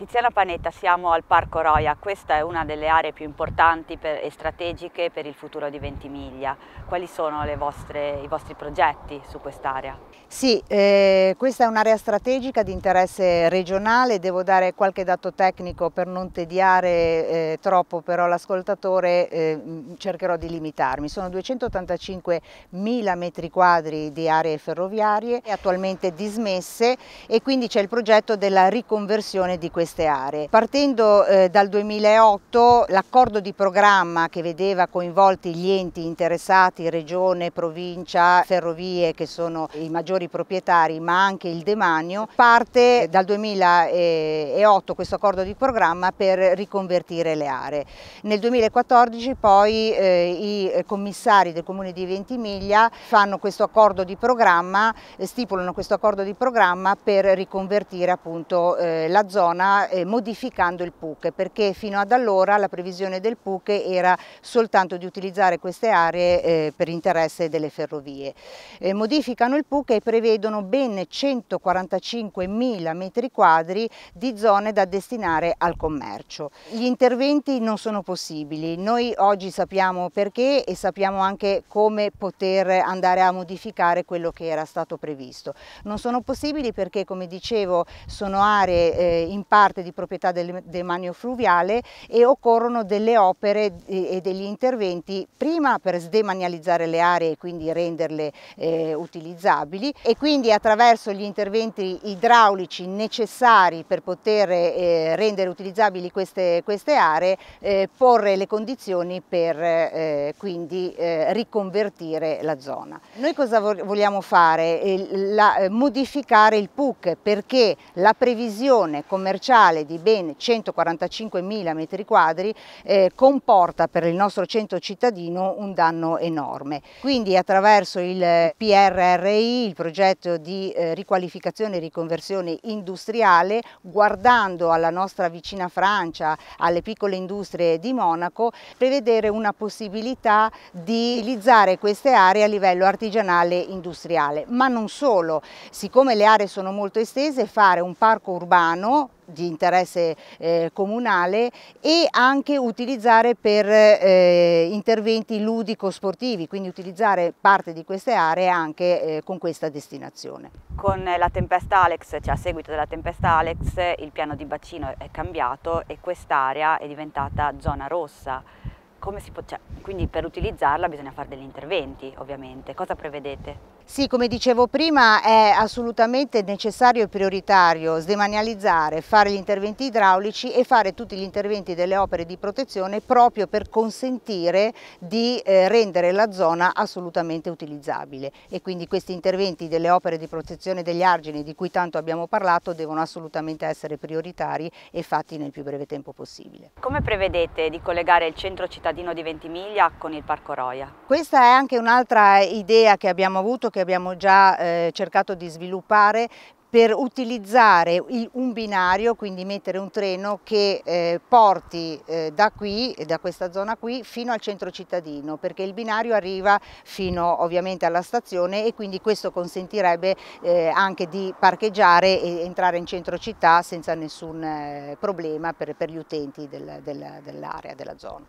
Tiziana Panetta, siamo al Parco Roia, questa è una delle aree più importanti per, e strategiche per il futuro di Ventimiglia. Quali sono vostre, i vostri progetti su quest'area? Sì, eh, questa è un'area strategica di interesse regionale, devo dare qualche dato tecnico per non tediare eh, troppo però l'ascoltatore, eh, cercherò di limitarmi. Sono 285 mila metri quadri di aree ferroviarie attualmente dismesse e quindi c'è il progetto della riconversione di questa queste aree. Partendo eh, dal 2008 l'accordo di programma che vedeva coinvolti gli enti interessati, regione, provincia, ferrovie che sono i maggiori proprietari ma anche il demanio, parte eh, dal 2008 questo accordo di programma per riconvertire le aree. Nel 2014 poi eh, i eh, commissari del comune di Ventimiglia fanno questo accordo di programma, eh, stipulano questo accordo di programma per riconvertire appunto eh, la zona eh, modificando il PUC perché fino ad allora la previsione del PUC era soltanto di utilizzare queste aree eh, per interesse delle ferrovie. Eh, modificano il PUC e prevedono ben 145.000 metri quadri di zone da destinare al commercio. Gli interventi non sono possibili, noi oggi sappiamo perché e sappiamo anche come poter andare a modificare quello che era stato previsto. Non sono possibili perché come dicevo sono aree eh, in parte parte di proprietà del demanio fluviale e occorrono delle opere e degli interventi prima per sdemanializzare le aree e quindi renderle eh, utilizzabili e quindi attraverso gli interventi idraulici necessari per poter eh, rendere utilizzabili queste, queste aree eh, porre le condizioni per eh, quindi eh, riconvertire la zona. Noi cosa vogliamo fare? La, modificare il PUC perché la previsione commerciale commerciale di ben 145.000 metri quadri eh, comporta per il nostro centro cittadino un danno enorme. Quindi attraverso il PRRI, il progetto di eh, riqualificazione e riconversione industriale, guardando alla nostra vicina Francia, alle piccole industrie di Monaco, prevedere una possibilità di utilizzare queste aree a livello artigianale e industriale. Ma non solo, siccome le aree sono molto estese, fare un parco urbano di interesse eh, comunale e anche utilizzare per eh, interventi ludico-sportivi, quindi utilizzare parte di queste aree anche eh, con questa destinazione. Con la tempesta Alex, cioè a seguito della tempesta Alex, il piano di bacino è cambiato e quest'area è diventata zona rossa. Si può, cioè, quindi per utilizzarla bisogna fare degli interventi ovviamente. Cosa prevedete? Sì, come dicevo prima è assolutamente necessario e prioritario sdemanializzare, fare gli interventi idraulici e fare tutti gli interventi delle opere di protezione proprio per consentire di eh, rendere la zona assolutamente utilizzabile e quindi questi interventi delle opere di protezione degli argini di cui tanto abbiamo parlato devono assolutamente essere prioritari e fatti nel più breve tempo possibile. Come prevedete di collegare il centro cittadino di Ventimiglia con il Parco Roia? Questa è anche un'altra idea che abbiamo avuto che che abbiamo già eh, cercato di sviluppare per utilizzare un binario, quindi mettere un treno che eh, porti eh, da qui, da questa zona qui, fino al centro cittadino, perché il binario arriva fino ovviamente alla stazione e quindi questo consentirebbe eh, anche di parcheggiare e entrare in centro città senza nessun eh, problema per, per gli utenti del, del, dell'area, della zona.